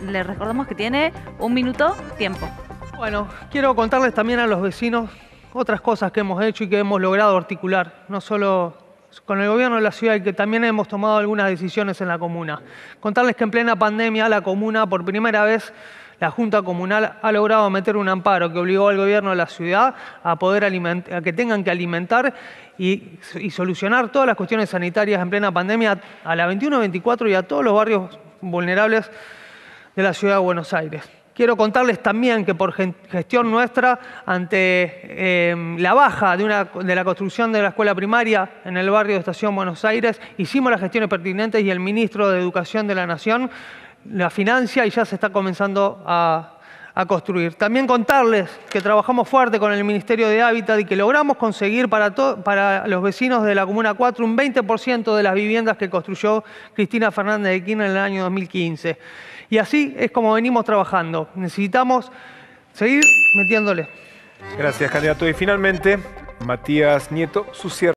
Les recordamos que tiene un minuto tiempo. Bueno, quiero contarles también a los vecinos otras cosas que hemos hecho y que hemos logrado articular, no solo con el gobierno de la ciudad y que también hemos tomado algunas decisiones en la comuna. Contarles que en plena pandemia la comuna, por primera vez, la Junta Comunal ha logrado meter un amparo que obligó al gobierno de la ciudad a, poder a que tengan que alimentar y, y solucionar todas las cuestiones sanitarias en plena pandemia a la 21-24 y a todos los barrios vulnerables de la Ciudad de Buenos Aires. Quiero contarles también que por gestión nuestra, ante em, la baja de, de, la construcción de la escuela primaria en el barrio de Estación Buenos Aires, hicimos las gestiones pertinentes y el ministro de Educación de la Nación la financia y ya se está comenzando a a construir. También contarles que trabajamos fuerte con el Ministerio de Hábitat y que logramos conseguir para, para los vecinos de la Comuna 4 un 20% de las viviendas que construyó Cristina Fernández de Kirchner en el año 2015. Y así es como venimos trabajando. Necesitamos seguir metiéndole. Gracias, candidato. Y finalmente, Matías Nieto, su cierre.